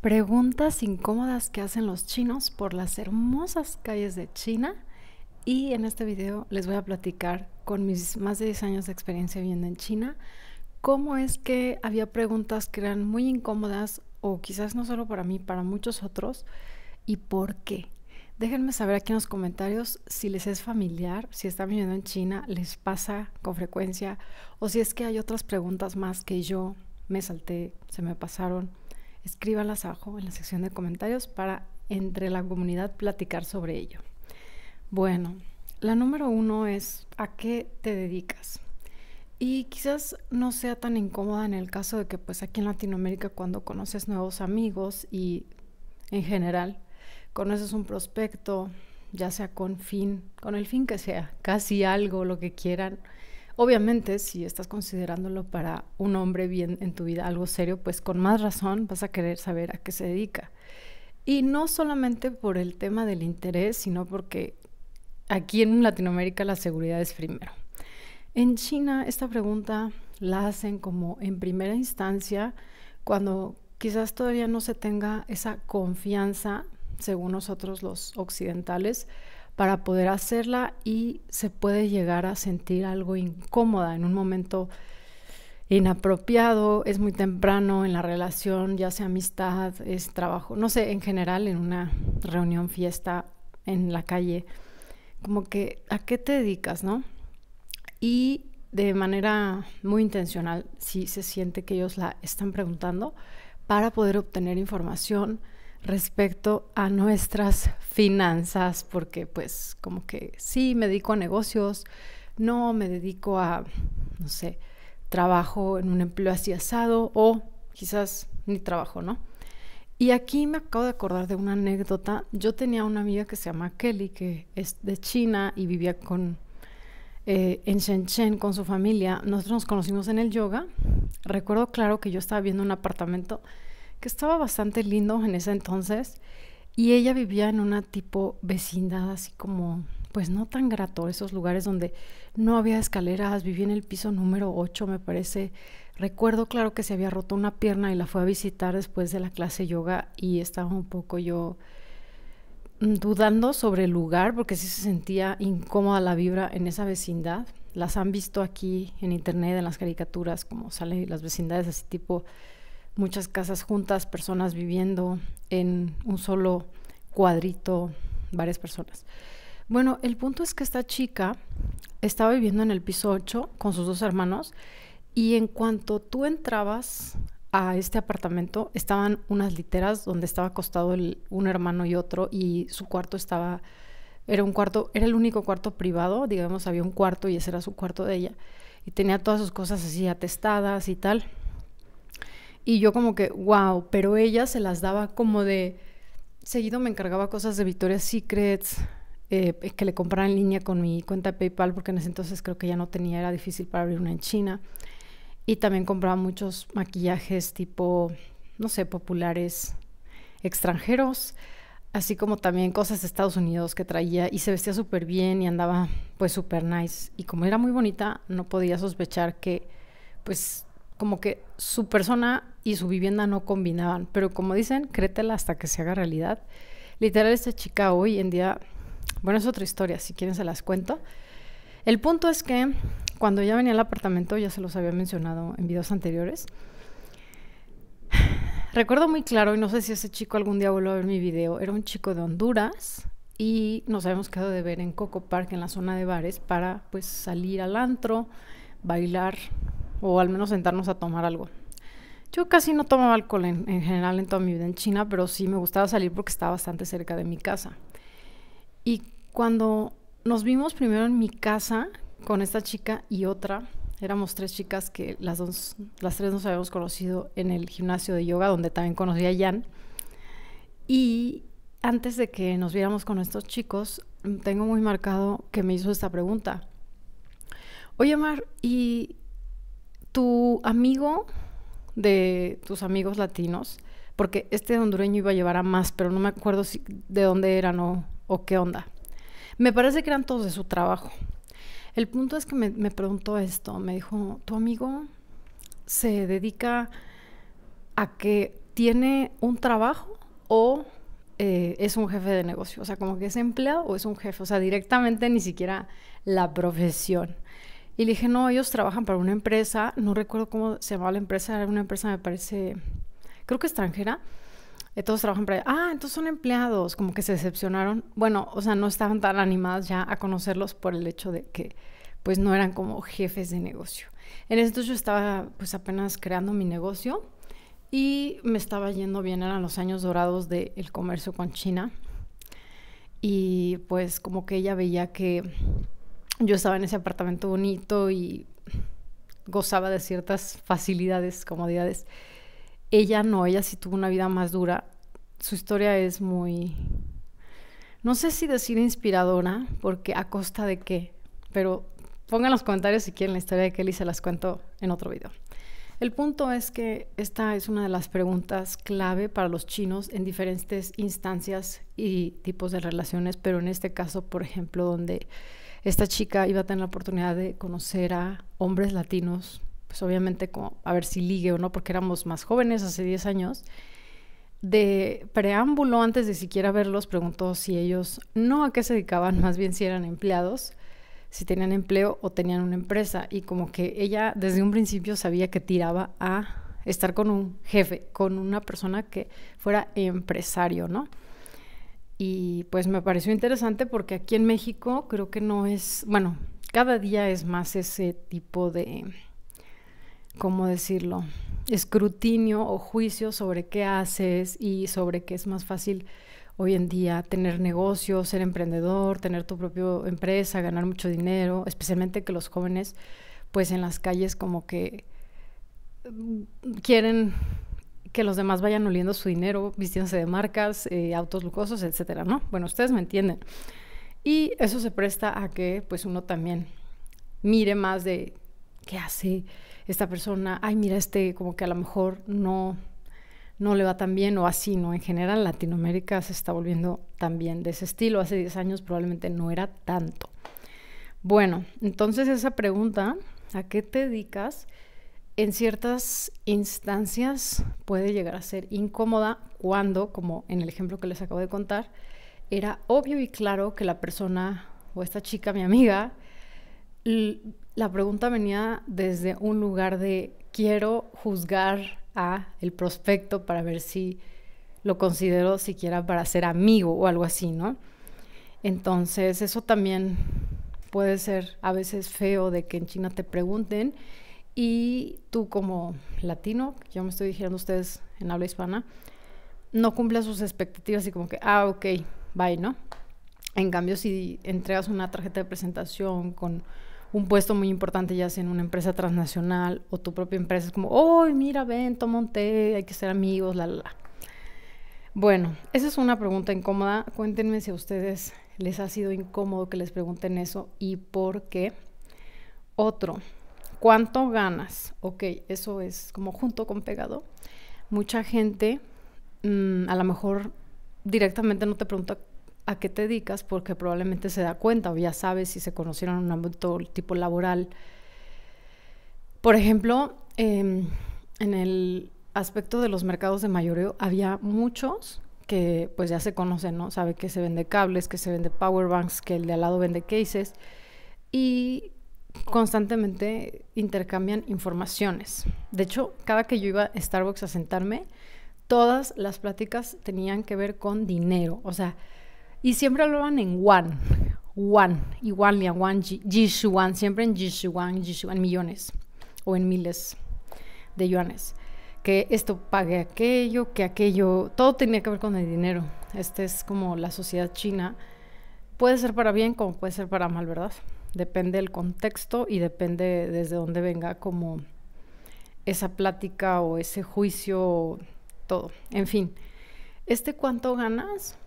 Preguntas incómodas que hacen los chinos por las hermosas calles de China. Y en este video les voy a platicar con mis más de 10 años de experiencia viviendo en China, cómo es que había preguntas que eran muy incómodas o quizás no solo para mí, para muchos otros, y por qué. Déjenme saber aquí en los comentarios si les es familiar, si están viviendo en China, les pasa con frecuencia, o si es que hay otras preguntas más que yo me salté, se me pasaron escríbalas abajo en la sección de comentarios para entre la comunidad platicar sobre ello. Bueno, la número uno es a qué te dedicas. Y quizás no sea tan incómoda en el caso de que pues aquí en Latinoamérica cuando conoces nuevos amigos y en general conoces un prospecto, ya sea con fin, con el fin que sea, casi algo, lo que quieran, Obviamente, si estás considerándolo para un hombre bien en tu vida algo serio, pues con más razón vas a querer saber a qué se dedica. Y no solamente por el tema del interés, sino porque aquí en Latinoamérica la seguridad es primero. En China esta pregunta la hacen como en primera instancia cuando quizás todavía no se tenga esa confianza, según nosotros los occidentales, para poder hacerla y se puede llegar a sentir algo incómoda en un momento inapropiado, es muy temprano en la relación, ya sea amistad, es trabajo, no sé, en general en una reunión, fiesta, en la calle, como que a qué te dedicas, ¿no? Y de manera muy intencional, si se siente que ellos la están preguntando, para poder obtener información, respecto a nuestras finanzas, porque pues como que sí, me dedico a negocios, no, me dedico a, no sé, trabajo en un empleo así asado o quizás ni trabajo, ¿no? Y aquí me acabo de acordar de una anécdota. Yo tenía una amiga que se llama Kelly, que es de China y vivía con, eh, en Shenzhen con su familia. Nosotros nos conocimos en el yoga. Recuerdo claro que yo estaba viendo un apartamento que estaba bastante lindo en ese entonces, y ella vivía en una tipo vecindad así como, pues no tan grato, esos lugares donde no había escaleras, vivía en el piso número 8 me parece. Recuerdo claro que se había roto una pierna y la fue a visitar después de la clase yoga y estaba un poco yo mm, dudando sobre el lugar porque sí se sentía incómoda la vibra en esa vecindad. Las han visto aquí en internet, en las caricaturas, como salen las vecindades así tipo muchas casas juntas, personas viviendo en un solo cuadrito, varias personas. Bueno, el punto es que esta chica estaba viviendo en el piso 8 con sus dos hermanos y en cuanto tú entrabas a este apartamento estaban unas literas donde estaba acostado el, un hermano y otro y su cuarto estaba era un cuarto era el único cuarto privado digamos había un cuarto y ese era su cuarto de ella y tenía todas sus cosas así atestadas y tal y yo como que, wow, pero ella se las daba como de... Seguido me encargaba cosas de Victoria's Secrets, eh, que le compraba en línea con mi cuenta de PayPal, porque en ese entonces creo que ya no tenía, era difícil para abrir una en China. Y también compraba muchos maquillajes tipo, no sé, populares extranjeros, así como también cosas de Estados Unidos que traía y se vestía súper bien y andaba pues súper nice. Y como era muy bonita, no podía sospechar que pues como que su persona y su vivienda no combinaban. Pero como dicen, créetela hasta que se haga realidad. Literal, esta chica hoy en día, bueno, es otra historia, si quieren se las cuento. El punto es que cuando ya venía al apartamento, ya se los había mencionado en videos anteriores, recuerdo muy claro, y no sé si ese chico algún día volvió a ver mi video, era un chico de Honduras y nos habíamos quedado de ver en Coco Park, en la zona de bares, para pues salir al antro, bailar, o al menos sentarnos a tomar algo. Yo casi no tomaba alcohol en, general en toda mi vida en China, pero sí me gustaba salir porque estaba bastante cerca de mi casa. Y cuando nos vimos primero en mi casa con esta chica y otra, éramos tres chicas que las, dos, las tres nos habíamos conocido en el gimnasio de yoga, donde también conocí a Jan. Y antes de que nos viéramos con estos chicos, tengo muy marcado que me hizo esta pregunta. Oye, Mar, ¿y tu amigo de tus amigos latinos, porque este hondureño iba a llevar a más, pero no me acuerdo si, de dónde eran o, o, qué onda. Me parece que eran todos de su trabajo. El punto es que me, preguntó esto, me dijo, tu amigo se dedica a que tiene un trabajo o eh, es un jefe de negocio, o sea, como que es empleado o es un jefe, o sea, directamente ni siquiera la profesión. Y le dije, no, ellos trabajan para una empresa, no recuerdo cómo se llamaba la empresa, era una empresa, me parece, creo que extranjera. Entonces, eh, todos trabajan para... Ah, entonces son empleados, como que se decepcionaron. Bueno, o sea, no estaban tan animadas ya a conocerlos por el hecho de que pues no eran como jefes de negocio. En ese entonces yo estaba pues apenas creando mi negocio y me estaba yendo bien, eran los años dorados del comercio con China. Y pues como que ella veía que yo estaba en ese apartamento bonito y gozaba de ciertas facilidades, comodidades. Ella no, ella sí tuvo una vida más dura. Su historia es muy, no sé si decir inspiradora, porque a costa de qué, pero pongan los comentarios si quieren la historia de Kelly, se las cuento en otro video. El punto es que esta es una de las preguntas clave para los chinos en diferentes instancias y tipos de relaciones, pero en este caso, por ejemplo, donde esta chica iba a tener la oportunidad de conocer a hombres latinos, pues obviamente a ver si ligue o no, porque éramos más jóvenes hace 10 años. De preámbulo, antes de siquiera verlos, preguntó si ellos no a qué se dedicaban, más bien si eran empleados, si tenían empleo o tenían una empresa. Y como que ella desde un principio sabía que tiraba a estar con un jefe, con una persona que fuera empresario, ¿no? Y pues me pareció interesante porque aquí en México creo que no es, bueno, cada día es más ese tipo de, ¿cómo decirlo? escrutinio o juicio sobre qué haces y sobre qué es más fácil hoy en día tener negocio, ser emprendedor, tener tu propia empresa, ganar mucho dinero, especialmente que los jóvenes pues en las calles como que mm, quieren que los demás vayan oliendo su dinero, vistiéndose de marcas, eh, autos lujosos, etcétera, ¿no? Bueno, ustedes me entienden. Y eso se presta a que pues uno también mire más de qué hace esta persona, ay, mira este como que a lo mejor no no le va tan bien o así, ¿no? En general Latinoamérica se está volviendo también de ese estilo. Hace 10 años probablemente no era tanto. Bueno, entonces esa pregunta, ¿a qué te dedicas? en ciertas instancias puede llegar a ser incómoda cuando, como en el ejemplo que les acabo de contar, era obvio y claro que la persona o esta chica, mi amiga, la pregunta venía desde un lugar de quiero juzgar a el prospecto para ver si lo considero siquiera para ser amigo o algo así, ¿no? Entonces, eso también puede ser a veces feo de que en China te pregunten y tú como latino, yo me estoy dirigiendo a ustedes en habla hispana, no cumples sus expectativas y como que, ah, ok, bye, ¿no? En cambio, si entregas una tarjeta de presentación con un puesto muy importante, ya sea en una empresa transnacional o tu propia empresa, es como, oh, mira, ven, toma un té, hay que ser amigos, la, la, la. Bueno, esa es una pregunta incómoda. Cuéntenme si a ustedes les ha sido incómodo que les pregunten eso y por qué. Otro, ¿Cuánto ganas? Ok, eso es como junto con pegado. Mucha gente mm, a lo mejor directamente no te pregunta a qué te dedicas porque probablemente se da cuenta o ya sabes si se conocieron en un ámbito tipo laboral. Por ejemplo, em, en el aspecto de los mercados de mayoreo había muchos que pues ya se conocen, ¿no? Sabe que se vende cables, que se vende power banks, que el de al lado vende cases y constantemente intercambian informaciones. De hecho, cada que yo iba a Starbucks a sentarme, todas las pláticas tenían que ver con dinero, o sea, y siempre hablaban en yuan, yuan, igual a yuan, yuan, siempre en yuan yuan, millones o en miles de yuanes. Que esto pague aquello, que aquello, todo tenía que ver con el dinero. Esta es como la sociedad china. Puede ser para bien como puede ser para mal, ¿verdad? Depende del contexto y depende desde dónde venga como esa plática o ese juicio, todo. En fin, este cuánto ganas,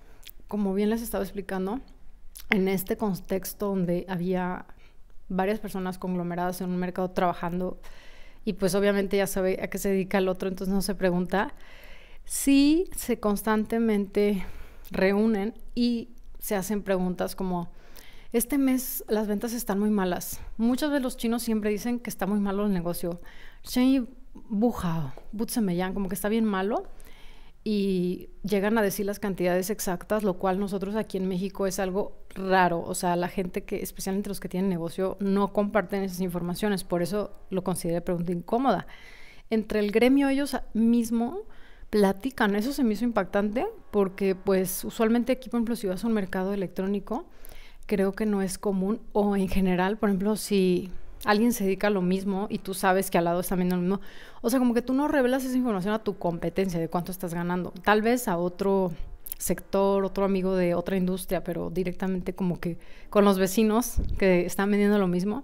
como bien les estaba explicando, en este contexto donde había varias personas conglomeradas en un mercado trabajando y pues obviamente ya sabe a qué se dedica el otro, entonces no se pregunta, sí se constantemente reúnen y se hacen preguntas como, este mes las ventas están muy malas. Muchos de los chinos siempre dicen que está muy malo el negocio. Shen Buja, Butsemeyan, como que está bien malo. Y llegan a decir las cantidades exactas, lo cual nosotros aquí en México es algo raro. O sea, la gente que, especialmente los que tienen negocio, no comparten esas informaciones. Por eso lo consideré pregunta incómoda. Entre el gremio ellos mismo platican. Eso se me hizo impactante porque, pues, usualmente aquí, por es un mercado electrónico, creo que no es común o en general, por ejemplo, si alguien se dedica a lo mismo y tú sabes que al lado está viendo lo mismo, o sea, como que tú no revelas esa información a tu competencia de cuánto estás ganando, tal vez a otro sector, otro amigo de otra industria, pero directamente como que con los vecinos que están vendiendo lo mismo.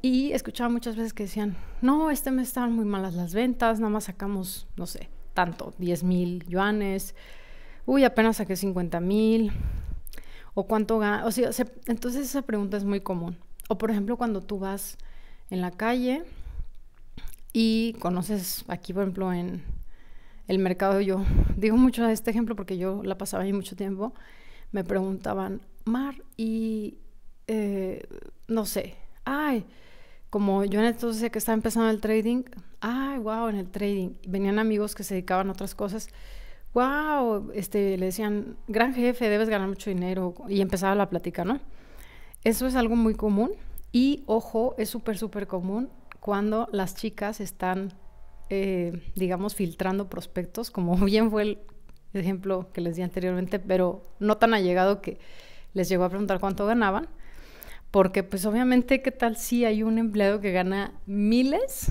Y escuchaba muchas veces que decían, no, este mes estaban muy malas las ventas, nada más sacamos, no sé, tanto, 10 mil yuanes, uy, apenas saqué 50 mil, o cuánto gana. O sea, entonces esa pregunta es muy común. O por ejemplo, cuando tú vas en la calle y conoces aquí, por ejemplo, en el mercado, yo digo mucho este ejemplo porque yo la pasaba ahí mucho tiempo, me preguntaban, Mar, y eh, no sé, ay, como yo en entonces que estaba empezando el trading, ay, wow, en el trading, venían amigos que se dedicaban a otras cosas wow, este, le decían, gran jefe, debes ganar mucho dinero, y empezaba la plática, ¿no? Eso es algo muy común y, ojo, es súper, súper común cuando las chicas están, eh, digamos, filtrando prospectos, como bien fue el ejemplo que les di anteriormente, pero no tan allegado que les llegó a preguntar cuánto ganaban, porque pues obviamente, ¿qué tal si hay un empleado que gana miles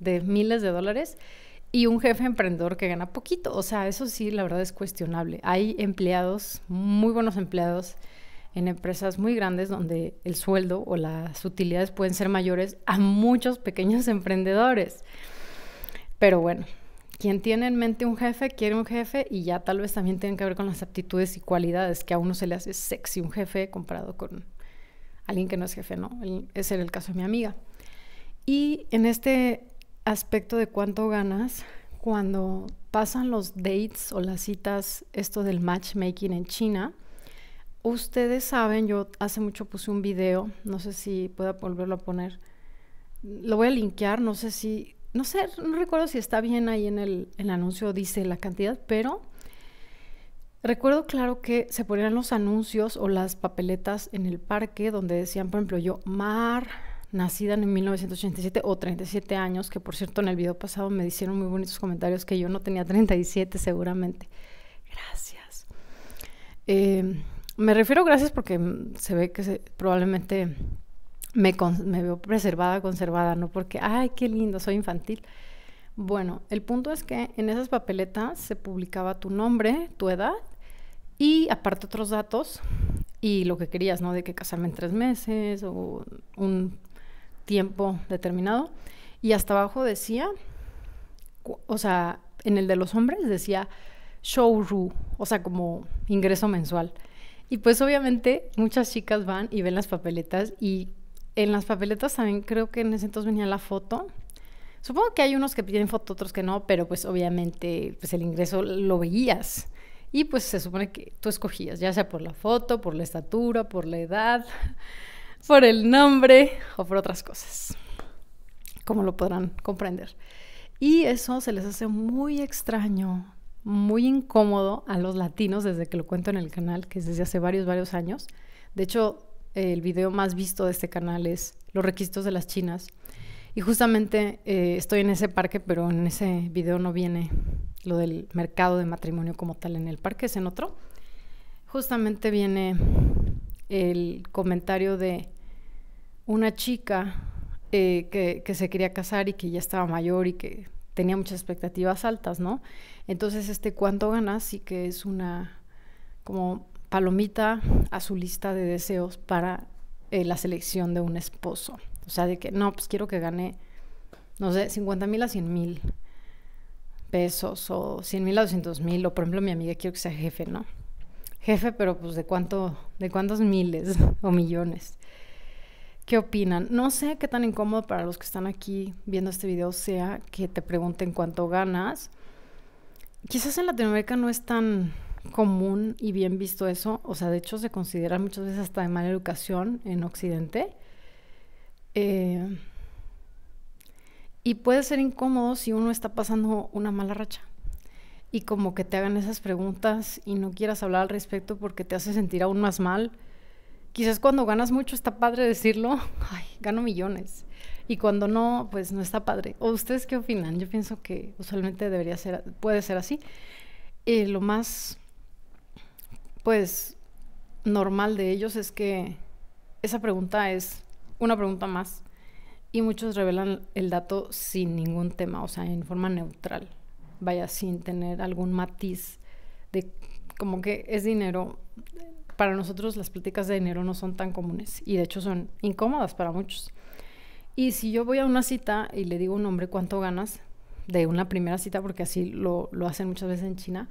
de miles de dólares? y un jefe emprendedor que gana poquito. O sea, eso sí, la verdad es cuestionable. Hay empleados, muy buenos empleados, en empresas muy grandes donde el sueldo o las utilidades pueden ser mayores a muchos pequeños emprendedores. Pero bueno, quien tiene en mente un jefe, quiere un jefe y ya tal vez también tienen que ver con las aptitudes y cualidades que a uno se le hace sexy un jefe comparado con alguien que no es jefe, ¿no? ese era el caso de mi amiga. Y en este aspecto de cuánto ganas cuando pasan los dates o las citas, esto del matchmaking en China. Ustedes saben, yo hace mucho puse un video, no sé si pueda volverlo a poner. Lo voy a linkear, no sé si, no sé, no recuerdo si está bien ahí en el, anuncio, dice la cantidad, pero Recuerdo claro que se ponían los anuncios o las papeletas en el parque donde decían, por ejemplo, yo, mar, nacida en 1987 o 37 años, que por cierto en el video pasado me hicieron muy bonitos comentarios que yo no tenía 37 seguramente. Gracias. Eh, me refiero gracias porque se ve que probablemente me, me veo preservada, conservada, no porque, ay, qué lindo, soy infantil. Bueno, el punto es que en esas papeletas se publicaba tu nombre, tu edad y aparte otros datos y lo que querías, ¿no? De que casarme en tres meses o un tiempo determinado. Y hasta abajo decía, o sea, en el de los hombres decía showroom, o sea, como ingreso mensual. Y pues obviamente muchas chicas van y ven las papeletas y en las papeletas también creo que en ese entonces venía la foto. Supongo que hay unos que tienen foto, otros que no, pero pues obviamente pues el ingreso lo veías. Y pues se supone que tú escogías, ya sea por la foto, por la estatura, por la edad por el nombre o por otras cosas, como lo podrán comprender. Y eso se les hace muy extraño, muy incómodo a los latinos desde que lo cuento en el canal, que es desde hace varios, varios años. De hecho, el video más visto de este canal es Los requisitos de las chinas. Y justamente eh, estoy en ese parque, pero en ese video no viene lo del mercado de matrimonio como tal en el parque, es en otro. Justamente viene el comentario de una chica eh, que, se quería casar y que ya estaba mayor y que tenía muchas expectativas altas, ¿no? Entonces, este cuánto ganas sí que es una como palomita a su lista de deseos para eh, la selección de un esposo. O sea, de que no, pues quiero que gane, no sé, 50 mil a 100 mil pesos o 100 mil a 200 mil, o por ejemplo mi amiga quiero que sea jefe, ¿no? Jefe, pero pues de cuánto, de cuántos miles o millones. ¿Qué opinan? No sé qué tan incómodo para los que están aquí viendo este video sea que te pregunten cuánto ganas. Quizás en Latinoamérica no es tan común y bien visto eso. O sea, de hecho se considera muchas veces hasta de mala educación en Occidente. Eh, y puede ser incómodo si uno está pasando una mala racha. Y como que te hagan esas preguntas y no quieras hablar al respecto porque te hace sentir aún más mal Quizás cuando ganas mucho está padre decirlo, ay, gano millones. Y cuando no, pues no está padre. ¿O ustedes qué opinan? Yo pienso que usualmente debería ser, puede ser así. Eh, lo más, pues, normal de ellos es que esa pregunta es una pregunta más. Y muchos revelan el dato sin ningún tema, o sea, en forma neutral. Vaya, sin tener algún matiz de como que es dinero. Para nosotros las pláticas de dinero no son tan comunes y de hecho son incómodas para muchos. Y si yo voy a una cita y le digo a un hombre cuánto ganas de una primera cita, porque así lo, lo hacen muchas veces en China,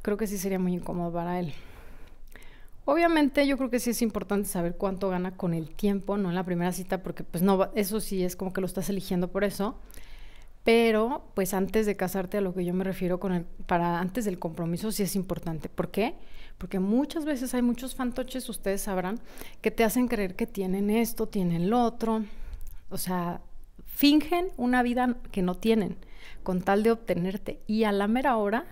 creo que sí sería muy incómodo para él. Obviamente yo creo que sí es importante saber cuánto gana con el tiempo, no en la primera cita, porque pues no, eso sí es como que lo estás eligiendo por eso. Pero, pues antes de casarte, a lo que yo me refiero con para antes del compromiso sí es importante. ¿Por qué? Porque muchas veces hay muchos fantoches, ustedes sabrán, que te hacen creer que tienen esto, tienen lo otro. O sea, fingen una vida que no tienen con tal de obtenerte. Y a la mera hora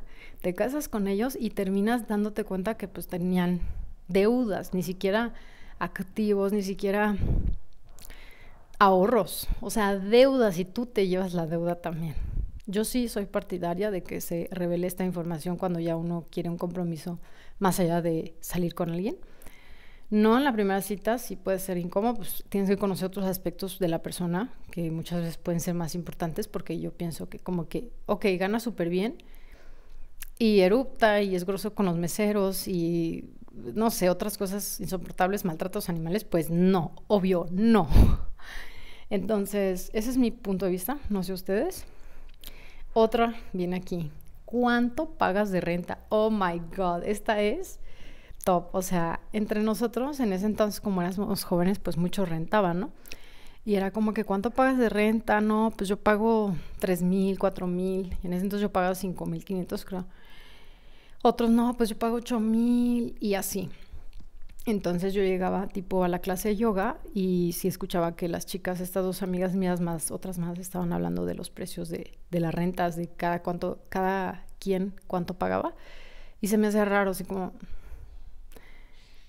te casas con ellos y terminas dándote cuenta que pues tenían deudas, ni siquiera activos, ni siquiera ahorros, o sea, deudas, y tú te llevas la deuda también. Yo sí soy partidaria de que se revele esta información cuando ya uno quiere un compromiso más allá de salir con alguien. No en la primera cita, si puede ser incómodo, pues tienes que conocer otros aspectos de la persona que muchas veces pueden ser más importantes porque yo pienso que como que, ok, gana súper bien y erupta y es grosso con los meseros y no sé, otras cosas insoportables, maltratos animales, pues no, obvio, no. Entonces, ese es mi punto de vista, no sé ustedes. Otra viene aquí. ¿Cuánto pagas de renta? Oh my God, esta es top. O sea, entre nosotros, en ese entonces, como éramos jóvenes, pues mucho rentaban, ¿no? Y era como que, ¿cuánto pagas de renta? No, pues yo pago 3 mil, 4 mil. En ese entonces yo pagaba 5 mil 500, creo. Otros, no, pues yo pago 8 mil y así. Entonces yo llegaba tipo a la clase de yoga y si escuchaba que las chicas, estas dos amigas mías más otras más, estaban hablando de los precios de, las rentas, de cada cuánto, cada quien cuánto pagaba. Y se me hacía raro, así como...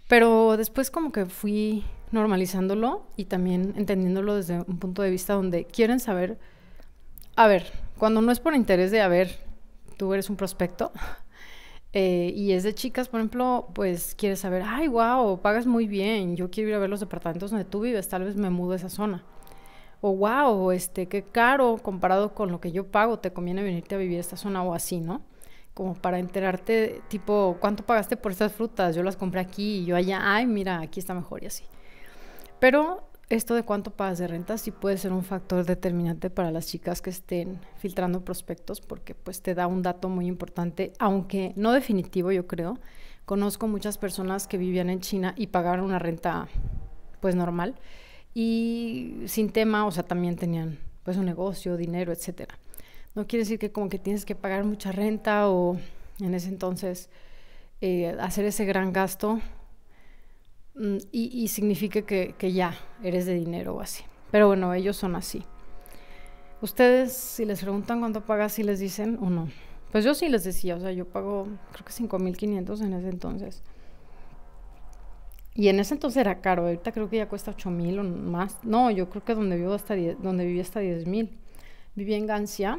Pero después como que fui normalizándolo y también entendiéndolo desde un punto de vista donde quieren saber, a ver, cuando no es por interés de, a ver, tú eres un prospecto, eh, y es de chicas, por ejemplo, pues quieres saber, ay, wow, pagas muy bien, yo quiero ir a ver los departamentos donde tú vives, tal vez me mudo a esa zona. O wow, este, qué caro comparado con lo que yo pago, te conviene venirte a vivir a esta zona o así, ¿no? Como para enterarte, tipo, ¿cuánto pagaste por estas frutas? Yo las compré aquí y yo allá, ay, mira, aquí está mejor y así. Pero esto de cuánto pagas de renta sí puede ser un factor determinante para las chicas que estén filtrando prospectos porque pues te da un dato muy importante, aunque no definitivo yo creo. Conozco muchas personas que vivían en China y pagaron una renta pues normal y sin tema, o sea, también tenían pues un negocio, dinero, etcétera. No quiere decir que como que tienes que pagar mucha renta o en ese entonces eh, hacer ese gran gasto Mm, y, significa que, ya eres de dinero o así. Pero bueno, ellos son así. Ustedes, si les preguntan cuánto pagas, si les dicen o no. Pues yo sí les decía, o sea, yo pago creo que 5.500 en ese entonces. Y en ese entonces era caro, ahorita creo que ya cuesta 8.000 o más. No, yo creo que donde, vivo hasta 10, donde viví hasta 10.000. Viví en Gancia.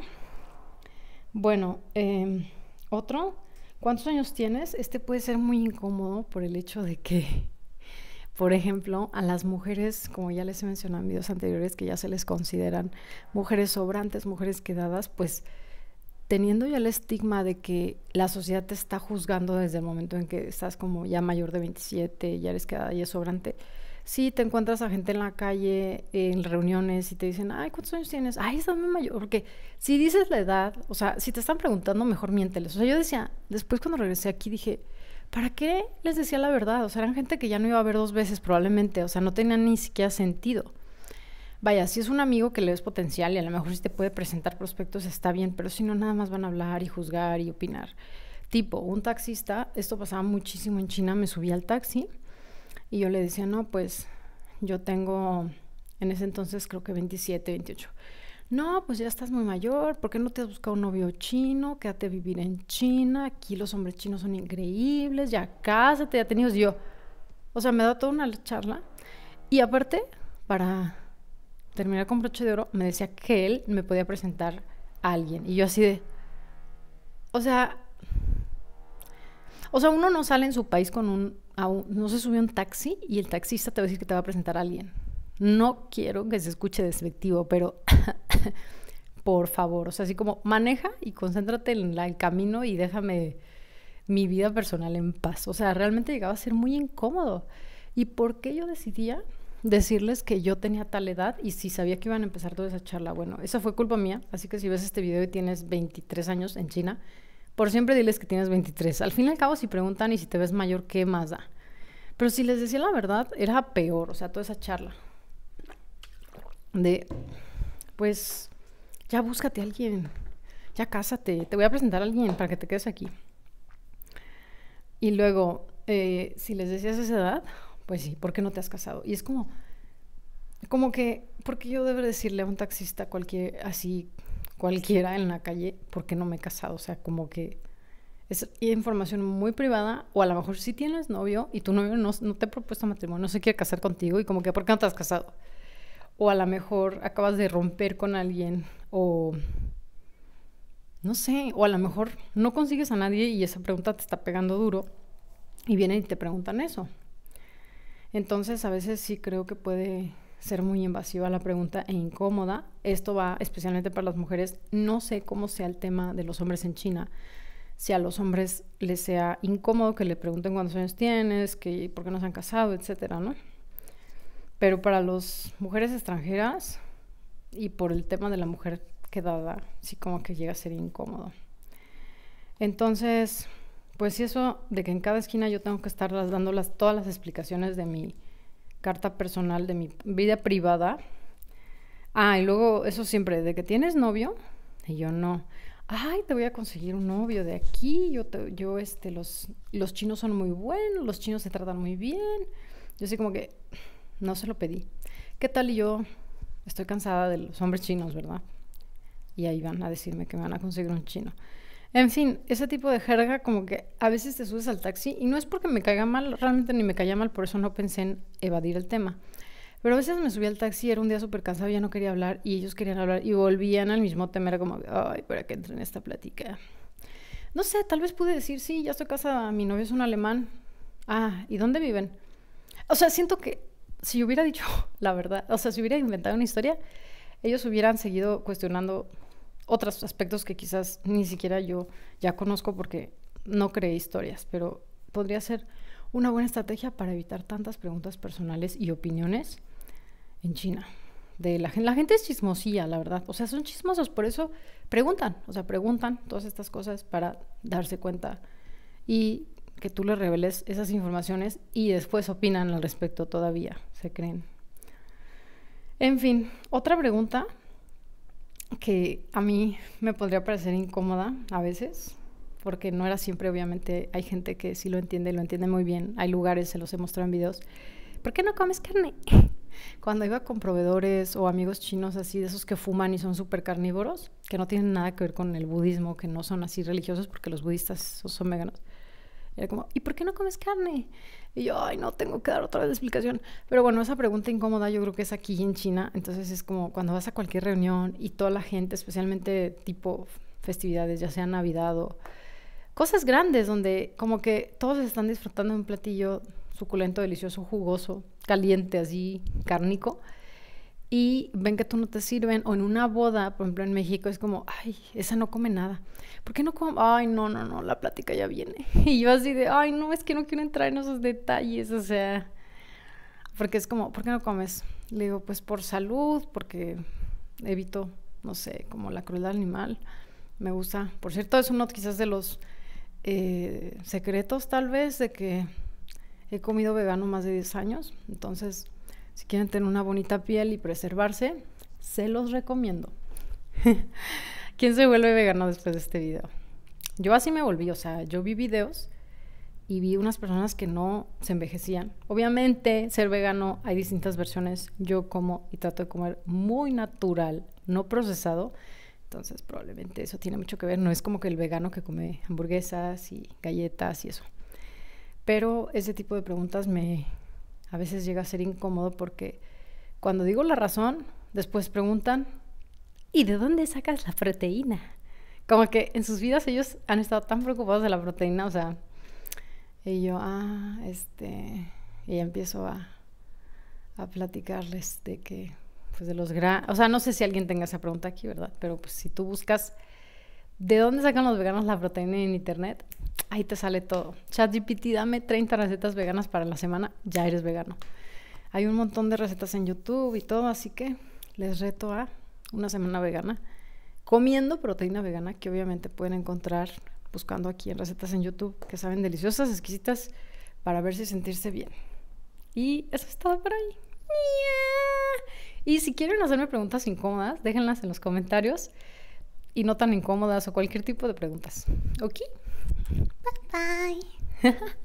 Bueno, em, otro, ¿cuántos años tienes? Este puede ser muy incómodo por el hecho de que por ejemplo, a las mujeres, como ya les he mencionado en videos anteriores, que ya se les consideran mujeres sobrantes, mujeres quedadas, pues teniendo ya el estigma de que la sociedad te está juzgando desde el momento en que estás como ya mayor de 27, ya eres quedada y es sobrante. Si te encuentras a gente en la calle, en reuniones y te dicen, ay, ¿cuántos años tienes? Ay, estás muy mayor. Porque si dices la edad, o sea, si te están preguntando, mejor miénteles. O sea, yo decía, después cuando regresé aquí dije, ¿para qué les decía la verdad? O sea, eran gente que ya no iba a ver dos veces probablemente, o sea, no tenía ni siquiera sentido. Vaya, si es un amigo que le ves potencial y a lo mejor si te puede presentar prospectos está bien, pero si no, nada más van a hablar y juzgar y opinar. Tipo, un taxista, esto pasaba muchísimo en China, me subí al taxi y yo le decía, no, pues yo tengo, en ese entonces creo que 27, 28 no, pues ya estás muy mayor, ¿por qué no te has buscado un novio chino? Quédate a vivir en China, aquí los hombres chinos son increíbles, ya cásate, ya tenías yo. O sea, me da toda una charla. Y aparte, para terminar con broche de oro, me decía que él me podía presentar a alguien. Y yo así de... O sea... O sea, uno no sale en su país con un... no se sube a un taxi y el taxista te va a decir que te va a presentar a alguien. No quiero que se escuche despectivo, pero por favor. O sea, así como maneja y concéntrate en el camino y déjame mi vida personal en paz. O sea, realmente llegaba a ser muy incómodo. ¿Y por qué yo decidía decirles que yo tenía tal edad y si sabía que iban a empezar toda esa charla? Bueno, esa fue culpa mía. Así que si ves este video y tienes 23 años en China, por siempre diles que tienes 23. Al fin y al cabo, si preguntan y si te ves mayor, ¿qué más da? Pero si les decía la verdad, era peor, o sea, toda esa charla. De pues ya búscate a alguien, ya cásate, te voy a presentar a alguien para que te quedes aquí. Y luego, eh, si les decías esa edad, pues sí, ¿por qué no te has casado? Y es como, como que, qué yo debo decirle a un taxista cualquier, así, cualquiera en la calle, ¿por qué no me he casado? O sea, como que es información muy privada, o a lo mejor si tienes novio y tu novio no, no te ha propuesto matrimonio, no se quiere casar contigo, y como que, ¿por qué no te has casado? o a lo mejor acabas de romper con alguien o no sé, o a lo mejor no consigues a nadie y esa pregunta te está pegando duro y vienen y te preguntan eso. Entonces a veces sí creo que puede ser muy invasiva la pregunta e incómoda. Esto va especialmente para las mujeres. No sé cómo sea el tema de los hombres en China. Si a los hombres les sea incómodo que le pregunten cuántos años tienes, que por qué no se han casado, etcétera, ¿no? Pero para las mujeres extranjeras y por el tema de la mujer quedada, sí como que llega a ser incómodo. Entonces, pues eso de que en cada esquina yo tengo que estar dándolas todas las explicaciones de mi carta personal, de mi vida privada. Ah, y luego eso siempre, de que tienes novio, y yo no. Ay, te voy a conseguir un novio de aquí, yo, te, yo este, los, los chinos son muy buenos, los chinos se tratan muy bien. Yo sé como que, no se lo pedí. ¿Qué tal? Y yo estoy cansada de los hombres chinos, ¿verdad? Y ahí van a decirme que me van a conseguir un chino. En fin, ese tipo de jerga como que a veces te subes al taxi y no es porque me caiga mal, realmente ni me caía mal, por eso no pensé en evadir el tema. Pero a veces me subí al taxi, era un día súper cansado, ya no quería hablar y ellos querían hablar y volvían al mismo tema, era como, ay, para que entre en esta plática. No sé, tal vez pude decir, sí, ya estoy casada, mi novio es un alemán. Ah, ¿y dónde viven? O sea, siento que si hubiera dicho la verdad, o sea, si hubiera inventado una historia, ellos hubieran seguido cuestionando otros aspectos que quizás ni siquiera yo ya conozco porque no creé historias, pero podría ser una buena estrategia para evitar tantas preguntas personales y opiniones en China. De la, la gente es chismosía, la verdad. O sea, son chismosos, por eso preguntan. O sea, preguntan todas estas cosas para darse cuenta y que tú les reveles esas informaciones y después opinan al respecto todavía creen. En fin, otra pregunta que a mí me podría parecer incómoda a veces, porque no era siempre, obviamente, hay gente que sí lo entiende lo entiende muy bien, hay lugares, se los he mostrado en videos, ¿por qué no comes carne? Cuando iba con proveedores o amigos chinos así, de esos que fuman y son súper carnívoros, que no tienen nada que ver con el budismo, que no son así religiosos, porque los budistas son veganos, era como, ¿y por qué no comes carne? Y yo, ay, no tengo que dar otra vez explicación. Pero bueno, esa pregunta incómoda yo creo que es aquí en China. Entonces es como cuando vas a cualquier reunión y toda la gente, especialmente tipo festividades, ya sea Navidad o cosas grandes, donde como que todos están disfrutando de un platillo suculento, delicioso, jugoso, caliente, así, cárnico y ven que tú no te sirven, o en una boda, por ejemplo en México, es como, ay, esa no come nada. ¿Por qué no come? Ay, no, no, no, la plática ya viene. Y yo así de, ay, no, es que no quiero entrar en esos detalles, o sea, porque es como, ¿por qué no comes? Le digo, pues por salud, porque evito, no sé, como la crueldad animal. Me gusta, por cierto, es uno quizás de los eh, secretos tal vez de que he comido vegano más de 10 años, entonces si quieren tener una bonita piel y preservarse, se los recomiendo. ¿Quién se vuelve vegano después de este video? Yo así me volví, o sea, yo vi videos y vi unas personas que no se envejecían. Obviamente, ser vegano hay distintas versiones. Yo como y trato de comer muy natural, no procesado. Entonces, probablemente eso tiene mucho que ver. No es como que el vegano que come hamburguesas y galletas y eso. Pero ese tipo de preguntas me a veces llega a ser incómodo porque cuando digo la razón, después preguntan, ¿y de dónde sacas la proteína? Como que en sus vidas ellos han estado tan preocupados de la proteína, o sea, y yo, ah, este, y empiezo a, platicarles de que, pues de los gran... o sea, no sé si alguien tenga esa pregunta aquí, ¿verdad? Pero pues si tú buscas, ¿de dónde sacan los veganos la proteína en Internet? ahí te sale todo. ChatGPT, dame 30 recetas veganas para la semana, ya eres vegano. Hay un montón de recetas en YouTube y todo, así que les reto a una semana vegana comiendo proteína vegana que obviamente pueden encontrar buscando aquí en recetas en YouTube que saben deliciosas, exquisitas para ver si sentirse bien. Y eso es todo por ahí. Y si quieren hacerme preguntas incómodas, déjenlas en los comentarios y no tan incómodas o cualquier tipo de preguntas. ¿Ok? 拜拜。